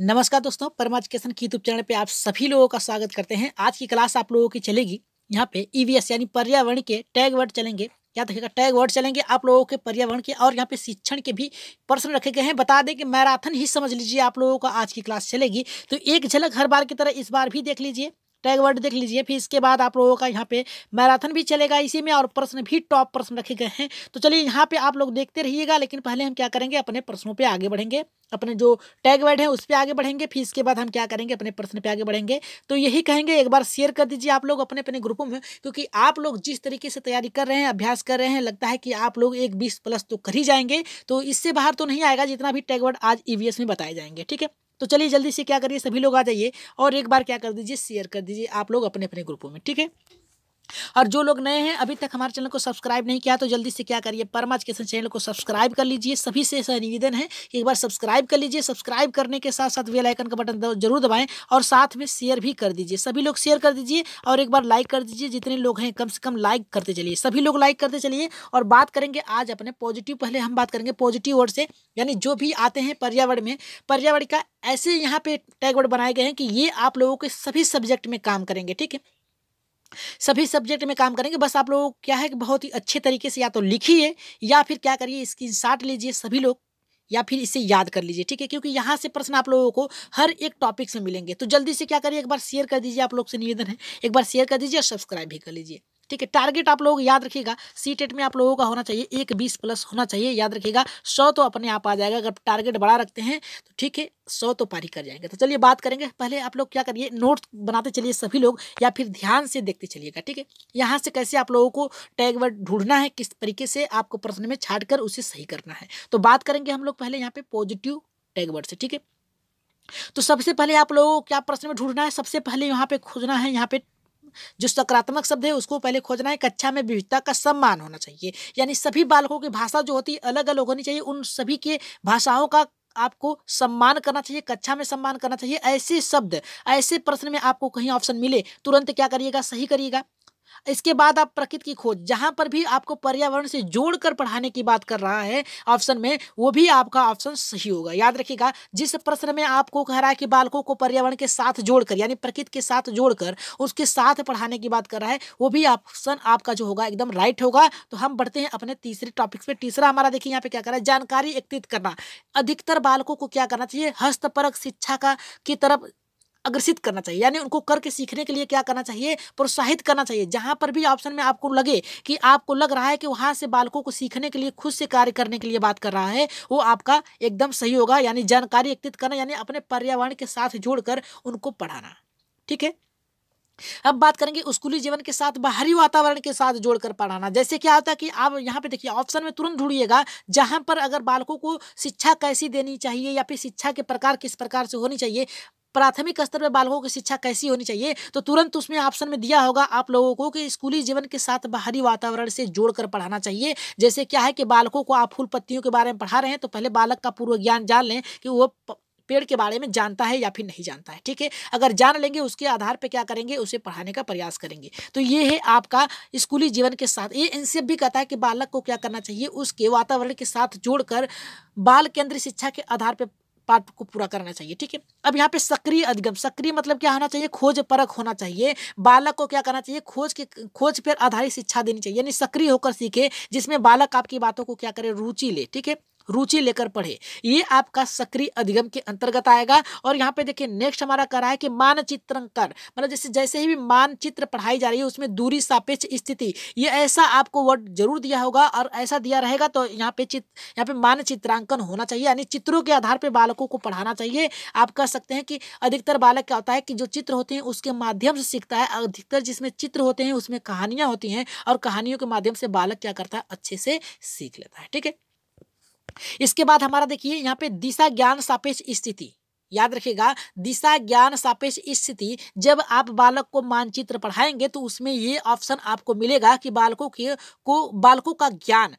नमस्कार दोस्तों परमा एजुकेशन की यूट्यूब चैनल पे आप सभी लोगों का स्वागत करते हैं आज की क्लास आप लोगों की चलेगी यहाँ पे ईवीएस e यानी पर्यावरण के टैग वर्ड चलेंगे याद रखेगा टैग वर्ड चलेंगे आप लोगों के पर्यावरण के और यहाँ पे शिक्षण के भी प्रश्न रखे गए हैं बता दें कि मैराथन ही समझ लीजिए आप लोगों का आज की क्लास चलेगी तो एक झलक हर बार की तरह इस बार भी देख लीजिए टैग वर्ड देख लीजिए फिर इसके बाद आप लोगों का यहाँ पे मैराथन भी चलेगा इसी में और प्रश्न भी टॉप प्रश्न रखे गए हैं तो चलिए यहाँ पे आप लोग देखते रहिएगा लेकिन पहले हम क्या करेंगे अपने प्रश्नों पर आगे बढ़ेंगे अपने जो टैग वर्ड है उस पर आगे बढ़ेंगे फिर इसके बाद हम क्या करेंगे अपने प्रश्न पे आगे बढ़ेंगे तो यही कहेंगे एक बार शेयर कर दीजिए आप लोग अपने अपने ग्रुपों में क्योंकि आप लोग जिस तरीके से तैयारी कर रहे हैं अभ्यास कर रहे हैं लगता है कि आप लोग एक बीस प्लस तो कर ही जाएंगे तो इससे बाहर तो नहीं आएगा जितना भी टैग वर्ड आज ई e में बताए जाएंगे ठीक है तो चलिए जल्दी से क्या करिए सभी लोग आ जाइए और एक बार क्या कर दीजिए शेयर कर दीजिए आप लोग अपने अपने ग्रुपों में ठीक है और जो लोग नए हैं अभी तक हमारे चैनल को सब्सक्राइब नहीं किया तो जल्दी से क्या करिए परमा एजुकेशन चैनल को सब्सक्राइब कर लीजिए सभी से ऐसा निवेदन है कि एक बार सब्सक्राइब कर लीजिए सब्सक्राइब करने के साथ साथ वेलाइकन आइकन का बटन जरूर दबाएं और साथ में शेयर भी कर दीजिए सभी लोग शेयर कर दीजिए और एक बार लाइक कर दीजिए जितने लोग हैं कम से कम लाइक करते चलिए सभी लोग लाइक करते चलिए और बात करेंगे आज अपने पॉजिटिव पहले हम बात करेंगे पॉजिटिव वर्ड से यानी जो भी आते हैं पर्यावरण में पर्यावरण का ऐसे यहाँ पे टैग वर्ड बनाए गए हैं कि ये आप लोगों के सभी सब्जेक्ट में काम करेंगे ठीक है सभी सब्जेक्ट में काम करेंगे बस आप लोग क्या है कि बहुत ही अच्छे तरीके से या तो लिखिए या फिर क्या करिए इसकी शाट लीजिए सभी लोग या फिर इसे याद कर लीजिए ठीक है क्योंकि यहाँ से प्रश्न आप लोगों को हर एक टॉपिक से मिलेंगे तो जल्दी से क्या करिए एक बार शेयर कर दीजिए आप लोग से निवेदन है एक बार शेयर कर दीजिए और सब्सक्राइब भी कर लीजिए ठीक है टारगेट आप लोग याद रखिएगा सी टेट में आप लोगों का होना चाहिए एक बीस प्लस होना चाहिए याद रखिएगा सौ तो अपने आप आ जाएगा अगर टारगेट बड़ा रखते हैं तो ठीक है सौ तो पारी कर जाएंगे तो चलिए बात करेंगे पहले आप लोग क्या करिए नोट बनाते चलिए सभी लोग या फिर ध्यान से देखते चलिएगा ठीक है यहाँ से कैसे आप लोगों को टैग वर्ड ढूंढना है किस तरीके से आपको प्रश्न में छाट कर उसे सही करना है तो बात करेंगे हम लोग पहले यहाँ पे पॉजिटिव टैग वर्ड से ठीक है तो सबसे पहले आप लोगों को क्या प्रश्न में ढूंढना है सबसे पहले यहाँ पे खोजना है यहाँ पे जो सकारात्मक शब्द है उसको पहले खोजना है कक्षा में विविधता का सम्मान होना चाहिए यानी सभी बालकों की भाषा जो होती है अलग अलग होनी चाहिए उन सभी के भाषाओं का आपको सम्मान करना चाहिए कक्षा में सम्मान करना चाहिए ऐसे शब्द ऐसे प्रश्न में आपको कहीं ऑप्शन मिले तुरंत क्या करिएगा सही करिएगा इसके बाद आप प्रकृति की खोज जहाँ पर भी आपको पर्यावरण से जोड़ कर पढ़ाने की बात कर रहा है ऑप्शन में वो भी आपका ऑप्शन सही होगा याद रखिएगा जिस प्रश्न में आपको कह रहा है कि बालकों को पर्यावरण के साथ जोड़कर यानी प्रकृति के साथ जोड़कर उसके साथ पढ़ाने की बात कर रहा है वो भी ऑप्शन आपका जो होगा एकदम राइट होगा तो हम बढ़ते हैं अपने तीसरे टॉपिक्स पर तीसरा हमारा देखिए यहाँ पे क्या कर रहा है जानकारी एकत्रित करना अधिकतर बालकों को क्या करना चाहिए हस्तपरक शिक्षा का की तरफ अग्रसित करना चाहिए यानी उनको करके सीखने के लिए क्या करना चाहिए प्रोत्साहित करना चाहिए जहाँ पर भी ऑप्शन में आपको लगे कि आपको लग रहा है कि वहाँ से बालकों को सीखने के लिए खुद से कार्य करने के लिए बात कर रहा है वो आपका एकदम सही होगा यानी जानकारी एकत्रित करना यानी अपने पर्यावरण के साथ जोड़कर उनको पढ़ाना ठीक है अब बात करेंगे स्कूली जीवन के साथ बाहरी वातावरण के साथ जोड़कर पढ़ाना जैसे क्या होता है कि आप यहाँ पे देखिए ऑप्शन में तुरंत ढूंढिएगा जहाँ पर अगर बालकों को शिक्षा कैसी देनी चाहिए या फिर शिक्षा के प्रकार किस प्रकार से होनी चाहिए प्राथमिक स्तर पर बालकों की शिक्षा कैसी होनी चाहिए तो तुरंत उसमें ऑप्शन में दिया होगा आप लोगों को कि स्कूली जीवन के साथ बाहरी वातावरण से जोड़कर पढ़ाना चाहिए जैसे क्या है कि बालकों को आप फूल पत्तियों के बारे में पढ़ा रहे हैं तो पहले बालक का पूर्व ज्ञान जान लें कि वो पेड़ के बारे में जानता है या फिर नहीं जानता है ठीक है अगर जान लेंगे उसके आधार पर क्या करेंगे उसे पढ़ाने का प्रयास करेंगे तो ये है आपका स्कूली जीवन के साथ ये इनसे भी कहता है कि बालक को क्या करना चाहिए उसके वातावरण के साथ जोड़कर बाल केंद्र शिक्षा के आधार पर पार्ट को पूरा करना चाहिए ठीक है अब यहाँ पे सक्रिय अधिगम सक्रिय मतलब क्या होना चाहिए खोज परक होना चाहिए बालक को क्या करना चाहिए खोज के खोज पर आधारित शिक्षा देनी चाहिए यानी सक्रिय होकर सीखे जिसमें बालक आपकी बातों को क्या करे रुचि ले ठीक है रुचि लेकर पढ़े ये आपका सक्रिय अधिगम के अंतर्गत आएगा और यहाँ पे देखिए नेक्स्ट हमारा कर रहा है कि मानचित्रांकन मतलब जैसे जैसे ही भी मानचित्र पढ़ाई जा रही है उसमें दूरी सापेक्ष स्थिति ये ऐसा आपको वर्ड जरूर दिया होगा और ऐसा दिया रहेगा तो यहाँ पे चित्र यहाँ पे मानचित्रांकन होना चाहिए यानी चित्रों के आधार पर बालकों को पढ़ाना चाहिए आप कह सकते हैं कि अधिकतर बालक क्या होता है कि जो चित्र होते हैं उसके माध्यम से सीखता है अधिकतर जिसमें चित्र होते हैं उसमें कहानियाँ होती हैं और कहानियों के माध्यम से बालक क्या करता है अच्छे से सीख लेता है ठीक है इसके बाद हमारा देखिए यहाँ पे दिशा ज्ञान सापेक्ष स्थिति याद रखिएगा दिशा ज्ञान सापेक्ष स्थिति जब आप बालक को मानचित्र पढ़ाएंगे तो उसमें ये ऑप्शन आपको मिलेगा कि बालकों के को बालकों का ज्ञान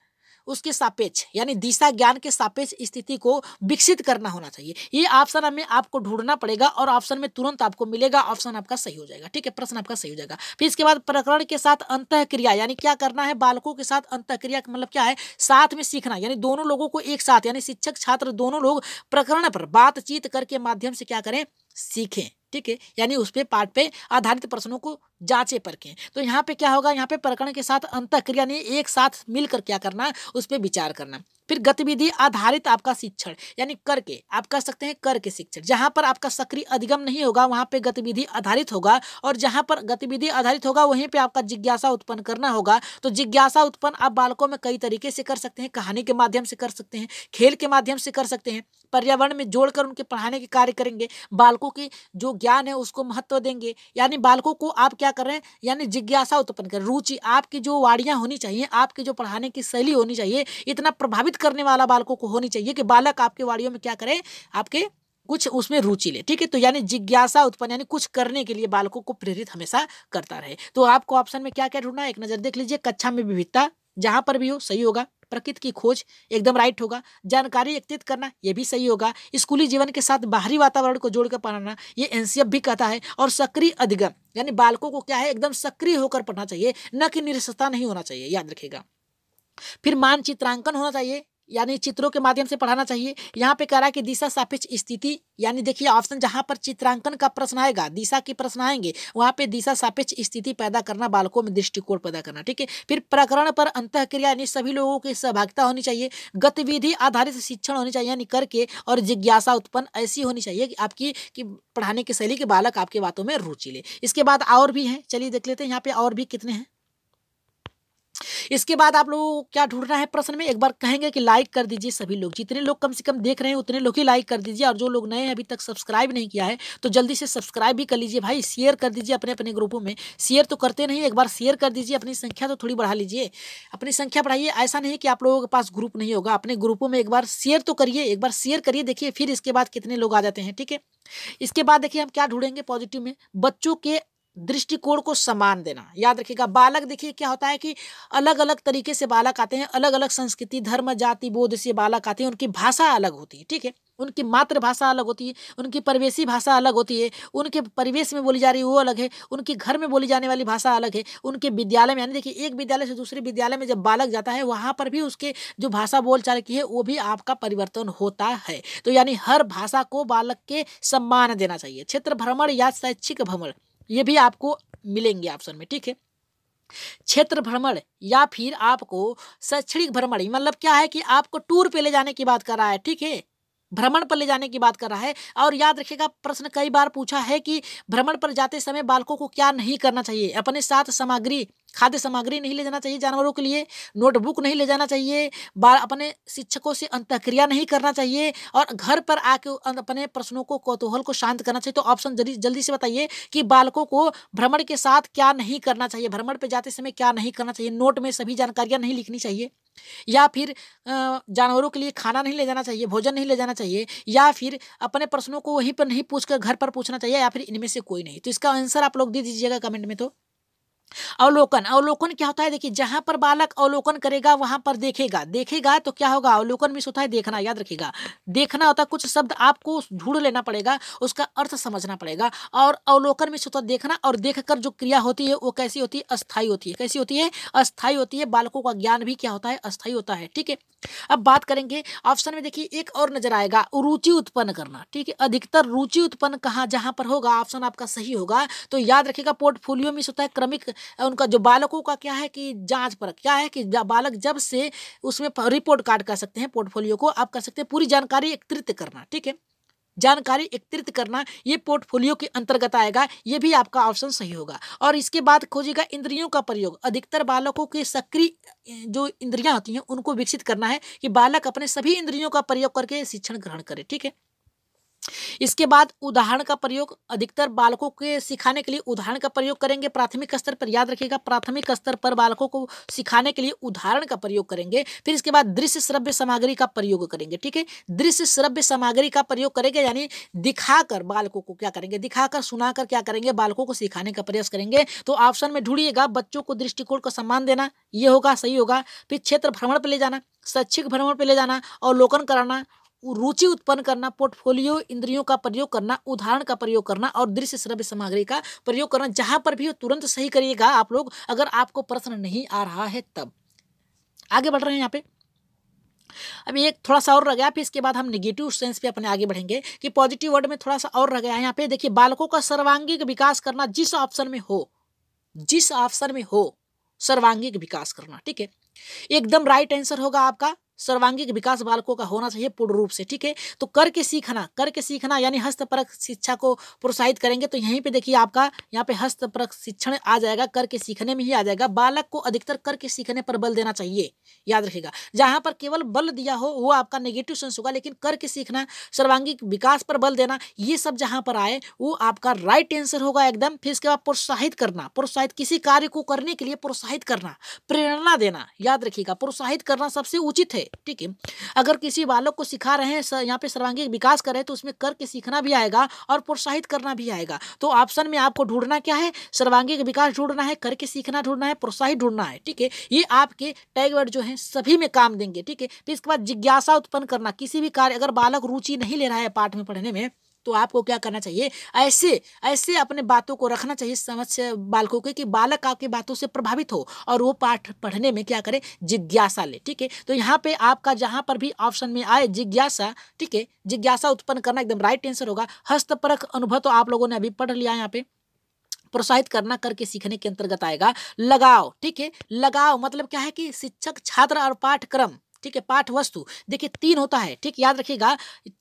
उसके सापेक्ष यानी दिशा ज्ञान के सापेक्ष स्थिति को विकसित करना होना चाहिए ये ऑप्शन हमें आपको ढूंढना पड़ेगा और ऑप्शन में तुरंत आपको मिलेगा ऑप्शन आपका सही हो जाएगा ठीक है प्रश्न आपका सही हो जाएगा फिर इसके बाद प्रकरण के साथ अंत क्रिया यानी क्या करना है बालकों के साथ अंत क्रिया मतलब क्या है साथ में सीखना यानी दोनों लोगों को एक साथ यानी शिक्षक छात्र दोनों लोग प्रकरण पर बातचीत करके माध्यम से क्या करें सीखें ठीक है यानी उस पर पाठ पे आधारित प्रश्नों को जांचे परखें तो यहाँ पे क्या होगा यहाँ पे प्रकरण के साथ अंतक्रिया यानी एक साथ मिलकर क्या करना उस पर विचार करना फिर गतिविधि आधारित आपका शिक्षण यानी करके आप कर सकते हैं कर के शिक्षण जहाँ पर आपका सक्रिय अधिगम नहीं होगा वहाँ पे गतिविधि आधारित होगा और जहाँ पर गतिविधि आधारित होगा वहीं पे आपका जिज्ञासा उत्पन्न करना होगा तो जिज्ञासा उत्पन्न आप बालकों में कई तरीके से कर सकते हैं कहानी के माध्यम से कर सकते हैं खेल के माध्यम से कर सकते हैं पर्यावरण में जोड़कर उनके पढ़ाने के कार्य करेंगे बालकों के जो ज्ञान है उसको महत्व देंगे यानी बालकों को आप क्या कर रहे हैं यानी जिज्ञासा उत्पन्न करें रुचि आपकी जो वाड़ियाँ होनी चाहिए आपकी जो पढ़ाने की शैली होनी चाहिए इतना प्रभावित करने वाला बालकों को होनी चाहिए कि बालक आपके वाड़ियों में क्या करें आपके कुछ उसमें रुचि ले ठीक है तो यानी जिज्ञासा उत्पन्न यानी कुछ करने के लिए बालकों को प्रेरित हमेशा करता रहे तो आपको ऑप्शन में क्या क्या ढूंढना है एक नजर देख लीजिए कक्षा में विविधता जहां पर भी हो सही होगा प्रकृति की खोज एकदम राइट होगा जानकारी एकत्रित करना यह भी सही होगा स्कूली जीवन के साथ बाहरी वातावरण को जोड़कर पढ़ाना ये एनसीएफ भी कहता है और सक्रिय अधिगम यानी बालकों को क्या है एकदम सक्रिय होकर पढ़ना चाहिए न कि निरसता नहीं होना चाहिए याद रखेगा फिर मानचित्रांकन होना चाहिए यानी चित्रों के माध्यम से पढ़ाना चाहिए यहाँ पे कह रहा है कि दिशा सापेक्ष स्थिति यानी देखिए ऑप्शन जहाँ पर चित्रांकन का प्रश्न आएगा दिशा के प्रश्न आएंगे वहाँ पे दिशा सापेक्ष स्थिति पैदा करना बालकों में दृष्टिकोण पैदा करना ठीक है फिर प्रकरण पर अंत क्रिया यानी सभी लोगों की सहभागिता होनी चाहिए गतिविधि आधारित शिक्षण होनी चाहिए यानी करके और जिज्ञासा उत्पन्न ऐसी होनी चाहिए कि आपकी कि पढ़ाने की शैली के बालक आपके बातों में रुचि ले इसके बाद और भी हैं चलिए देख लेते हैं यहाँ पे और भी कितने हैं इसके बाद आप लोगों को क्या ढूंढना है प्रश्न में एक बार कहेंगे कि लाइक कर दीजिए सभी लोग जितने लोग कम से कम देख रहे हैं उतने लोग ही लाइक कर दीजिए और जो लोग नए हैं अभी तक सब्सक्राइब नहीं किया है तो जल्दी से सब्सक्राइब भी कर लीजिए भाई शेयर कर दीजिए अपने अपने ग्रुपों में शेयर तो करते नहीं एक बार शेयर कर दीजिए अपनी संख्या तो थोड़ी बढ़ा लीजिए अपनी संख्या बढ़ाइए ऐसा नहीं कि आप लोगों के पास ग्रुप नहीं होगा अपने ग्रुपों में एक बार शेयर तो करिए एक बार शेयर करिए देखिए फिर इसके बाद कितने लोग आ जाते हैं ठीक है इसके बाद देखिए हम क्या ढूंढेंगे पॉजिटिव में बच्चों के दृष्टिकोण को सम्मान देना याद रखिएगा बालक देखिए क्या होता है कि अलग अलग तरीके से बालक आते हैं अलग अलग संस्कृति धर्म जाति बोध से बालक आते हैं उनकी भाषा अलग होती है ठीक है उनकी मातृभाषा अलग होती है उनकी परिवेशी भाषा अलग होती है उनके परिवेश में बोली जा रही है वो अलग है उनके घर में बोली जाने वाली भाषा अलग है उनके विद्यालय में यानी देखिए एक विद्यालय से दूसरे विद्यालय में जब बालक जाता है वहाँ पर भी उसके जो भाषा बोलचाल की है वो भी आपका परिवर्तन होता है तो यानी हर भाषा को बालक के सम्मान देना चाहिए क्षेत्र भ्रमण या शैक्षिक भ्रमण ये भी आपको मिलेंगे ऑप्शन में ठीक है क्षेत्र भ्रमण या फिर आपको शैक्षणिक भ्रमण मतलब क्या है कि आपको टूर पे ले जाने की बात कर रहा है ठीक है भ्रमण पर ले जाने की बात कर रहा है और याद रखिएगा प्रश्न कई बार पूछा है कि भ्रमण पर जाते समय बालकों को क्या नहीं करना चाहिए अपने साथ सामग्री खाद्य सामग्री नहीं ले जाना चाहिए जानवरों के लिए नोटबुक नहीं ले जाना चाहिए बाल अपने शिक्षकों से अंतक्रिया नहीं करना चाहिए और घर पर आके अपने प्रश्नों को कौतूहल को शांत करना चाहिए तो ऑप्शन जल्दी जल्दी से बताइए कि बालकों को भ्रमण के साथ क्या नहीं करना चाहिए भ्रमण पर जाते समय क्या नहीं करना चाहिए नोट में सभी जानकारियाँ नहीं लिखनी चाहिए या फिर जानवरों के लिए खाना नहीं ले जाना चाहिए भोजन नहीं ले जाना चाहिए चाहिए या फिर अपने प्रश्नों को वहीं पर नहीं पूछकर घर पर पूछना चाहिए या फिर इनमें से कोई नहीं तो इसका आंसर आप लोग दे दीजिएगा कमेंट में तो अवलोकन अवलोकन क्या होता है देखिए जहां पर बालक अवलोकन करेगा वहां पर देखेगा देखेगा तो क्या होगा अवलोकन में होता है देखना याद रखिएगा देखना होता है कुछ शब्द आपको ढूंढ लेना पड़ेगा उसका अर्थ समझना पड़ेगा और अवलोकन में होता है देखना और देखकर जो क्रिया होती है वो कैसी होती है अस्थायी होती है कैसी होती है अस्थायी होती है बालकों का ज्ञान भी क्या होता है अस्थायी होता है ठीक है अब बात करेंगे ऑप्शन में देखिए एक और नजर आएगा रुचि उत्पन्न करना ठीक है अधिकतर रुचि उत्पन्न कहा जहां पर होगा ऑप्शन आपका सही होगा तो याद रखिएगा पोर्टफोलियो में होता है क्रमिक उनका जो बालकों का क्या है कि जांच पर क्या है कि बालक जब से उसमें रिपोर्ट कार्ड कर सकते हैं पोर्टफोलियो को आप कर सकते हैं पूरी जानकारी एकत्रित करना ठीक है जानकारी एकत्रित करना ये पोर्टफोलियो के अंतर्गत आएगा ये भी आपका ऑप्शन सही होगा और इसके बाद खोजिएगा इंद्रियों का प्रयोग अधिकतर बालकों के सक्रिय जो इंद्रियां होती हैं उनको विकसित करना है कि बालक अपने सभी इंद्रियों का प्रयोग करके शिक्षण ग्रहण करे ठीक है इसके बाद उदाहरण का प्रयोग अधिकतर बालकों के सिखाने के लिए उदाहरण का प्रयोग करेंगे प्राथमिक स्तर पर याद रखिएगा प्राथमिक स्तर पर बालकों को सिखाने के लिए उदाहरण का प्रयोग करेंगे फिर इसके बाद दृश्य श्रव्य सामग्री का प्रयोग करेंगे ठीक है दृश्य श्रव्य सामग्री का प्रयोग करेंगे यानी दिखाकर बालकों को क्या करेंगे दिखाकर सुनाकर क्या करेंगे बालकों को सिखाने का प्रयास करेंगे तो ऑप्शन में ढूंढिएगा बच्चों को दृष्टिकोण का सम्मान देना ये होगा सही होगा फिर क्षेत्र भ्रमण पर ले जाना शैक्षिक भ्रमण पर ले जाना अवलोकन कराना रुचि उत्पन्न करना पोर्टफोलियो इंद्रियों का प्रयोग करना उदाहरण का प्रयोग करना और दृश्य श्रव्य सामग्री का प्रयोग करना जहां पर भी तुरंत सही करिएगा आप लोग अगर आपको प्रश्न नहीं आ रहा है तब आगे बढ़ रहे हैं यहाँ पे अब एक थोड़ा सा और रह गया फिर इसके बाद हम नेगेटिव सेंस पे अपने आगे बढ़ेंगे कि पॉजिटिव वर्ड में थोड़ा सा और रह गया यहाँ पे देखिए बालकों का सर्वांगिक विकास करना जिस ऑप्शन में हो जिस ऑप्शन में हो सर्वांगिक विकास करना ठीक है एकदम राइट आंसर होगा आपका सर्वांगिक विकास बालकों का होना चाहिए पूर्ण रूप से ठीक है तो करके सीखना करके सीखना यानी हस्तपरक शिक्षा को प्रोत्साहित करेंगे तो यहीं पे देखिए आपका यहाँ पे हस्तपरक शिक्षण आ जाएगा करके सीखने में ही आ जाएगा बालक को अधिकतर करके सीखने पर बल देना चाहिए याद रखेगा जहां पर केवल बल दिया हो वो आपका नेगेटिव सेंस होगा लेकिन करके सीखना सर्वांगिक विकास पर बल देना ये सब जहां पर आए वो आपका राइट आंसर होगा एकदम फिर इसके बाद प्रोत्साहित करना प्रोत्साहित किसी कार्य को करने के लिए प्रोत्साहित करना प्रेरणा देना याद रखिएगा प्रोत्साहित करना सबसे उचित है ठीक है अगर किसी बालक को सिखा रहे हैं यहाँ पे सर्वांगीण विकास कर रहे हैं तो उसमें करके सीखना भी आएगा और प्रोत्साहित करना भी आएगा तो ऑप्शन में आपको ढूंढना क्या है सर्वांगीण विकास ढूंढना है करके सीखना ढूंढना है प्रोत्साहित ढूंढना है ठीक है ये आपके टैग वर्ड जो है सभी में काम देंगे ठीक है फिर इसके बाद जिज्ञासा उत्पन्न करना किसी भी कार्य अगर बालक रुचि नहीं ले रहा है पाठ में पढ़ने में तो आपको क्या करना चाहिए ऐसे ऐसे अपने बातों को रखना चाहिए समझ बालकों के कि बालक आपकी बातों से प्रभावित हो और वो पाठ पढ़ने में क्या करें जिज्ञासा ले ठीक है तो यहाँ पे आपका जहाँ पर भी ऑप्शन में आए जिज्ञासा ठीक है जिज्ञासा उत्पन्न करना एकदम राइट आंसर होगा हस्तपरख अनुभव तो आप लोगों ने अभी पढ़ लिया यहाँ पे प्रोत्साहित करना करके सीखने के अंतर्गत आएगा लगाओ ठीक है लगाओ मतलब क्या है कि शिक्षक छात्र और पाठ्यक्रम ठीक है पाठ वस्तु देखिए तीन होता है ठीक याद रखिएगा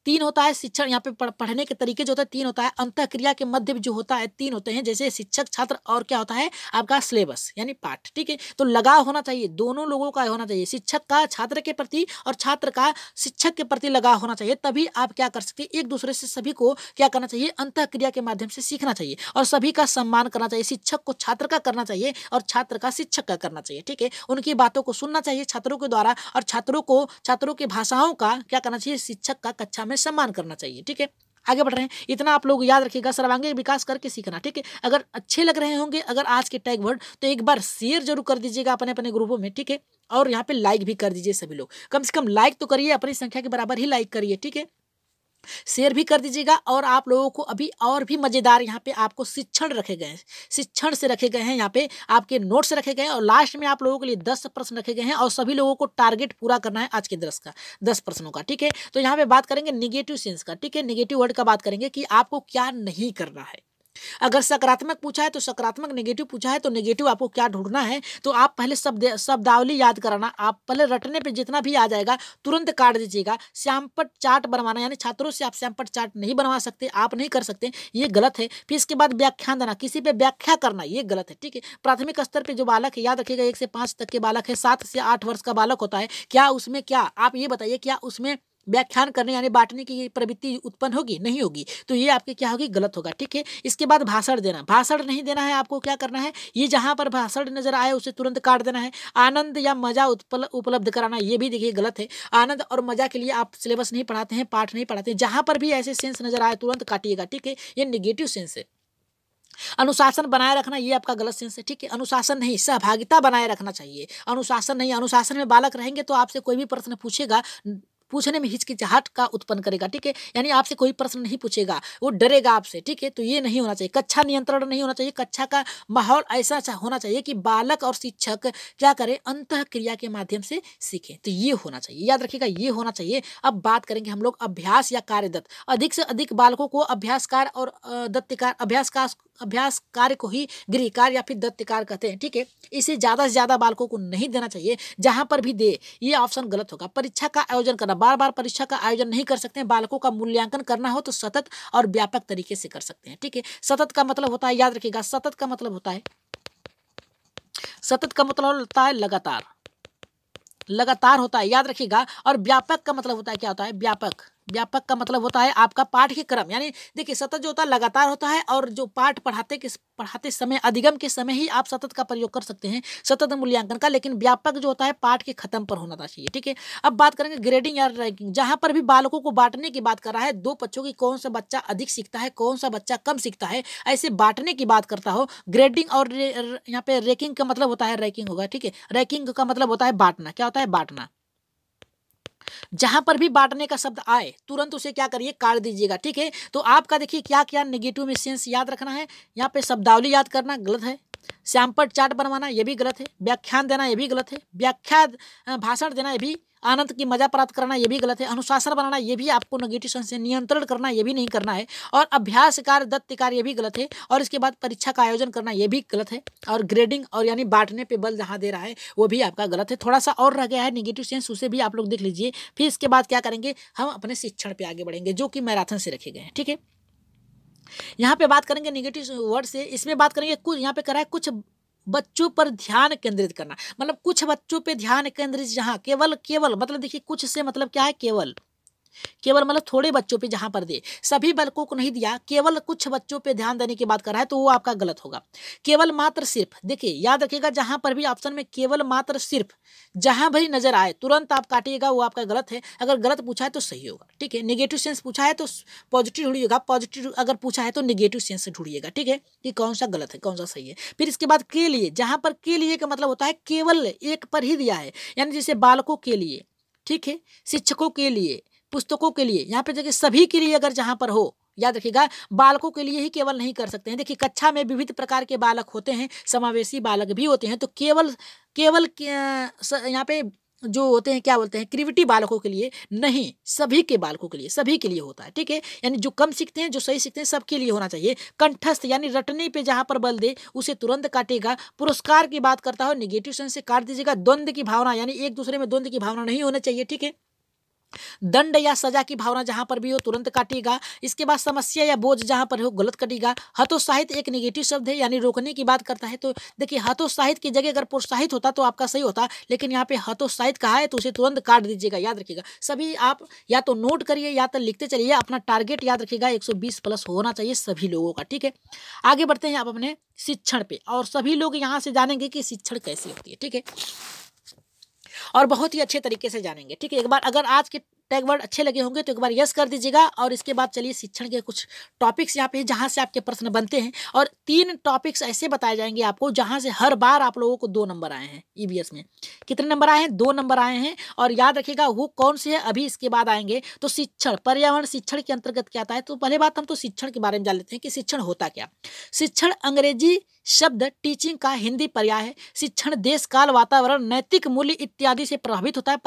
तीन होता है शिक्षण यहाँ पे पढ़ने के तरीके जो होता है तीन होता है अंत क्रिया के मध्य जो होता है तीन होते हैं जैसे शिक्षक छात्र और क्या होता है आपका सिलेबस यानी पाठ ठीक है तो लगाव होना चाहिए दोनों लोगों का होना चाहिए शिक्षक का छात्र के प्रति और छात्र का शिक्षक के प्रति लगाव होना चाहिए तभी आप क्या कर सकते हैं एक दूसरे से सभी को क्या करना चाहिए अंत क्रिया के माध्यम से सीखना चाहिए और सभी का सम्मान करना चाहिए शिक्षक को छात्र का करना चाहिए और छात्र का शिक्षक का करना चाहिए ठीक है उनकी बातों को सुनना चाहिए छात्रों के द्वारा और छात्रों छात्रों को छात्रों की भाषाओं का क्या करना चाहिए शिक्षक का कक्षा में सम्मान करना चाहिए ठीक है आगे बढ़ रहे हैं इतना आप लोग याद रखिएगा सर्वांगीण विकास करके सीखना ठीक है अगर अच्छे लग रहे होंगे अगर आज के टैग वर्ड तो एक बार शेयर जरूर कर दीजिएगा अपने अपने ग्रुपों में ठीक है और यहाँ पे लाइक भी कर दीजिए सभी लोग कम से कम लाइक तो करिए अपनी संख्या के बराबर ही लाइक करिए ठीक है शेयर भी कर दीजिएगा और आप लोगों को अभी और भी मज़ेदार यहाँ पे आपको शिक्षण रखे गए हैं शिक्षण से रखे गए हैं यहाँ पे आपके नोट्स रखे गए हैं और लास्ट में आप लोगों के लिए दस प्रश्न रखे गए हैं और सभी लोगों को टारगेट पूरा करना है आज के दस का दस प्रश्नों का ठीक है तो यहाँ पे बात करेंगे निगेटिव सेंस का ठीक है निगेटिव वर्ड का बात करेंगे कि आपको क्या नहीं करना है अगर सकारात्मक पूछा है तो सकारात्मक नेगेटिव पूछा है तो नेगेटिव आपको क्या ढूंढना है तो आप पहले शब्द शब्दावली याद कराना आप पहले रटने पे जितना भी आ जाएगा तुरंत काट दीजिएगा श्यामपट चार्ट बनवाना यानी छात्रों से आप श्यामपट चार्ट नहीं बनवा सकते आप नहीं कर सकते ये गलत है फिर इसके बाद व्याख्यान देना किसी पर व्याख्या करना ये गलत है ठीक है प्राथमिक स्तर पर जो बालक है याद रखिएगा एक से पाँच तक के बालक है सात से आठ वर्ष का बालक होता है क्या उसमें क्या आप ये बताइए क्या उसमें व्याख्यान करने यानी बांटने की प्रवृत्ति उत्पन्न होगी नहीं होगी तो ये आपके क्या होगी गलत होगा ठीक है इसके बाद भाषण देना भाषण नहीं देना है आपको क्या करना है ये जहाँ पर भाषण नजर आए उसे तुरंत काट देना है आनंद या मजा उपलब्ध कराना ये भी देखिए गलत है आनंद और मजा के लिए आप सिलेबस नहीं पढ़ाते हैं पाठ नहीं पढ़ाते जहाँ पर भी ऐसे सेंस नजर आए तुरंत काटिएगा ठीक है ये निगेटिव सेंस है अनुशासन बनाए रखना ये आपका गलत सेंस है ठीक है अनुशासन नहीं सहभागिता बनाए रखना चाहिए अनुशासन नहीं अनुशासन में बालक रहेंगे तो आपसे कोई भी प्रश्न पूछेगा पूछने में हिचकिचाहट का उत्पन्न करेगा ठीक है यानी आपसे कोई प्रश्न नहीं पूछेगा वो डरेगा आपसे ठीक है तो ये नहीं होना चाहिए कक्षा नियंत्रण नहीं होना चाहिए कक्षा का माहौल ऐसा अच्छा होना चाहिए कि बालक और शिक्षक क्या करें अंत क्रिया के माध्यम से सीखें तो ये होना चाहिए याद रखिएगा ये होना चाहिए अब बात करेंगे हम लोग अभ्यास या कार्यदत्त अधिक से अधिक बालकों को अभ्यासकार और दत्तकार अभ्यास का अभ्यास कार्य को ही गृह कार्य या फिर दत्तकार कहते हैं ठीक है इसे ज़्यादा से ज़्यादा बालकों को नहीं देना चाहिए जहाँ पर भी दे ये ऑप्शन गलत होगा परीक्षा का आयोजन करना बार बार परीक्षा का आयोजन नहीं कर सकते बालकों का मूल्यांकन करना हो तो सतत और व्यापक तरीके से कर सकते हैं ठीक है सतत का मतलब होता है याद रखिएगा सतत का मतलब होता है सतत का मतलब होता है लगातार लगातार होता है याद रखिएगा और व्यापक का मतलब होता है क्या होता है व्यापक व्यापक का मतलब होता है आपका पाठ के क्रम यानी देखिए सतत जो होता है लगातार होता है और जो पाठ पढ़ाते के पढ़ाते समय अधिगम के समय ही आप सतत का प्रयोग कर सकते हैं सतत मूल्यांकन का लेकिन व्यापक जो होता है पाठ के खत्म पर होना चाहिए ठीक है अब बात करेंगे ग्रेडिंग या रैंकिंग जहां पर भी बालकों को बांटने की बात कर रहा है दो पक्षों की कौन सा बच्चा अधिक सीखता है कौन सा बच्चा कम सीखता है ऐसे बांटने की बात करता हो ग्रेडिंग और यहाँ पे रैकिंग का मतलब होता है रैकिंग होगा ठीक है रैकिंग का मतलब होता है बांटना क्या होता है बांटना जहां पर भी बांटने का शब्द आए तुरंत उसे क्या करिए काट दीजिएगा ठीक है तो आपका देखिए क्या क्या निगेटिव में सेंस याद रखना है यहाँ पे शब्दावली याद करना गलत है सैम्पल चार्ट बनवाना ये भी गलत है व्याख्यान देना ये भी गलत है व्याख्या भाषण देना ये भी आनंद की मजा प्राप्त करना यह भी गलत है अनुशासन बनाना यह भी आपको नेगेटिव से नियंत्रण करना यह भी नहीं करना है और अभ्यास कार्य दत्त कार्य यह भी गलत है और इसके बाद परीक्षा का आयोजन करना यह भी गलत है और ग्रेडिंग और यानी बांटने पर बल जहाँ दे रहा है वो भी आपका गलत है थोड़ा सा और रह गया है निगेटिव सेंस उसे भी आप लोग देख लीजिए फिर इसके बाद क्या करेंगे हम अपने शिक्षण पर आगे बढ़ेंगे जो कि मैराथन से रखे गए हैं ठीक है यहाँ पे बात करेंगे निगेटिव वर्ड से इसमें बात करेंगे कुछ यहाँ पे करा है कुछ बच्चों पर ध्यान केंद्रित करना मतलब कुछ बच्चों पे ध्यान केंद्रित जहाँ केवल केवल मतलब देखिए कुछ से मतलब क्या है केवल केवल मतलब थोड़े बच्चों पे जहां पर दे सभी बालकों को नहीं दिया केवल कुछ बच्चों पे ध्यान देने की बात कर रहा है तो वो आपका गलत होगा केवल मात्र सिर्फ देखिए याद रखिएगा जहां पर भी ऑप्शन में केवल मात्र सिर्फ जहां भी नजर आए तुरंत आप काटिएगा वो आपका गलत है अगर गलत पूछा है तो सही होगा ठीक है निगेटिव सेंस पूछा है तो पॉजिटिव ढूंढिएगा पॉजिटिव अगर पूछा है तो निगेटिव सेंस ढूंढिएगा ठीक है कि कौन सा गलत है कौन सा सही है फिर इसके बाद के लिए जहां पर के लिए का मतलब होता है केवल एक पर ही दिया है यानी जैसे बालकों के लिए ठीक है शिक्षकों के लिए पुस्तकों के लिए यहाँ पे देखिए सभी के लिए अगर जहाँ पर हो याद रखिएगा बालकों के लिए ही केवल नहीं कर सकते हैं देखिए कक्षा में विभिन्न प्रकार के बालक होते हैं समावेशी बालक भी होते हैं तो केवल केवल यहाँ पे जो होते हैं क्या बोलते हैं क्रिविटी बालकों के लिए नहीं सभी के बालकों के लिए सभी के लिए होता है ठीक है यानी जो कम सीखते हैं जो सही सीखते हैं सबके लिए होना चाहिए कंठस्थ यानी रटने पे जहाँ पर बल दे उसे तुरंत काटेगा पुरस्कार की बात करता हो निगेटिव सेंस से काट दीजिएगा द्वंद्व की भावना यानी एक दूसरे में द्वंद्व की भावना नहीं होना चाहिए ठीक है दंड या सजा की भावना जहां पर भी हो तुरंत काटेगा इसके बाद समस्या या बोझ जहां पर हो गलत कटेगा हतोत्साहित एक निगेटिव शब्द है यानी रोकने की बात करता है तो देखिए हतोत्साहित की जगह अगर प्रोत्साहित होता तो आपका सही होता लेकिन यहाँ पे हतोत्साहित कहा है तो उसे तुरंत काट दीजिएगा याद रखिएगा सभी आप या तो नोट करिए या तो लिखते चलिए अपना टारगेट याद रखिएगा एक प्लस होना चाहिए सभी लोगों का ठीक है आगे बढ़ते हैं आप अपने शिक्षण पर और सभी लोग यहाँ से जानेंगे कि शिक्षण कैसे होती है ठीक है और बहुत ही अच्छे तरीके से जानेंगे ठीक है एक बार अगर आज के टैग वर्ड अच्छे लगे होंगे तो एक बार यस कर दीजिएगा और इसके बाद चलिए शिक्षण के कुछ टॉपिक्स यहाँ पे जहाँ से आपके प्रश्न बनते हैं और तीन टॉपिक्स ऐसे बताए जाएंगे आपको जहाँ से हर बार आप लोगों को दो नंबर आए हैं ई e में कितने नंबर आए हैं दो नंबर आए हैं और याद रखिएगा वो कौन से है अभी इसके बाद आएंगे तो शिक्षण पर्यावरण शिक्षण के अंतर्गत क्या आता है तो पहले बात हम तो शिक्षण के बारे में जान लेते हैं कि शिक्षण होता क्या शिक्षण अंग्रेजी शब्द टीचिंग का हिंदी पर्याय है शिक्षण देश काल वातावरण नैतिक मूल्य इत्यादि से प्रभावित होता है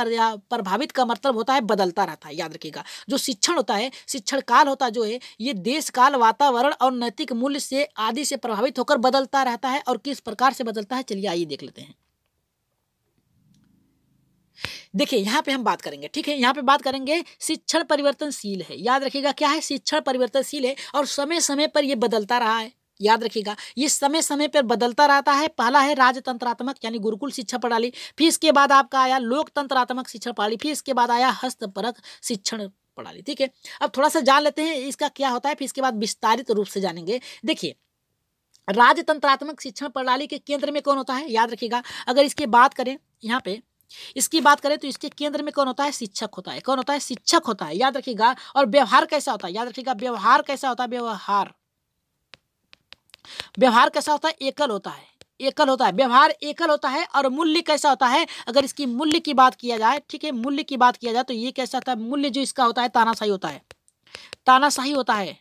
प्रभावित का मतलब होता है बदलता रहता है याद रखिएगा जो शिक्षण होता है शिक्षण काल होता जो है ये देश काल वातावरण और नैतिक मूल्य से आदि से प्रभावित होकर बदलता रहता है और किस प्रकार से बदलता है चलिए आइए देख लेते हैं देखिए यहाँ पे हम बात करेंगे ठीक है यहाँ पे बात करेंगे शिक्षण परिवर्तनशील है याद रखिएगा क्या है शिक्षण परिवर्तनशील है और समय समय पर यह बदलता रहा है याद रखिएगा ये समय समय पर बदलता रहता है पहला है राजतंत्रात्मक यानी गुरुकुल शिक्षा प्रणाली फिर इसके बाद आपका आया लोकतंत्रात्मक शिक्षा प्रणाली फिर इसके बाद आया हस्तपरक शिक्षण प्रणाली ठीक है अब थोड़ा सा जान लेते हैं इसका क्या होता है फिर इसके बाद विस्तारित रूप से जानेंगे देखिए राजतंत्रात्मक शिक्षण प्रणाली के केंद्र में कौन होता है याद रखिएगा अगर इसकी बात करें यहाँ पे इसकी बात करें तो इसके केंद्र में कौन होता है शिक्षक होता है कौन होता है शिक्षक होता है याद रखिएगा और व्यवहार कैसा होता है याद रखिएगा व्यवहार कैसा होता है व्यवहार व्यवहार कैसा होता है एकल होता है एकल होता है व्यवहार एकल होता है और मूल्य कैसा होता है अगर इसकी मूल्य की बात किया जाए ठीक है मूल्य की बात किया जाए तो ये कैसा होता है मूल्य जो इसका होता है तानाशाही होता है तानाशाही होता है